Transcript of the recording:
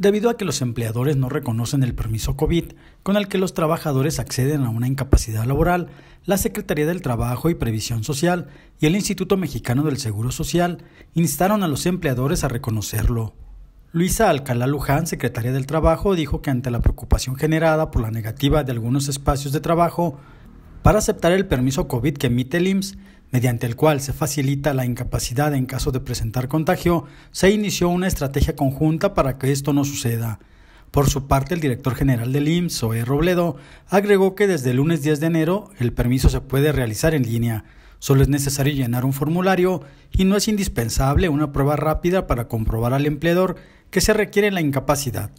debido a que los empleadores no reconocen el permiso COVID, con el que los trabajadores acceden a una incapacidad laboral, la Secretaría del Trabajo y Previsión Social y el Instituto Mexicano del Seguro Social instaron a los empleadores a reconocerlo. Luisa Alcalá Luján, secretaria del Trabajo, dijo que ante la preocupación generada por la negativa de algunos espacios de trabajo para aceptar el permiso COVID que emite el IMSS, mediante el cual se facilita la incapacidad en caso de presentar contagio, se inició una estrategia conjunta para que esto no suceda. Por su parte, el director general del IMSS, Robledo, agregó que desde el lunes 10 de enero el permiso se puede realizar en línea. Solo es necesario llenar un formulario y no es indispensable una prueba rápida para comprobar al empleador que se requiere la incapacidad.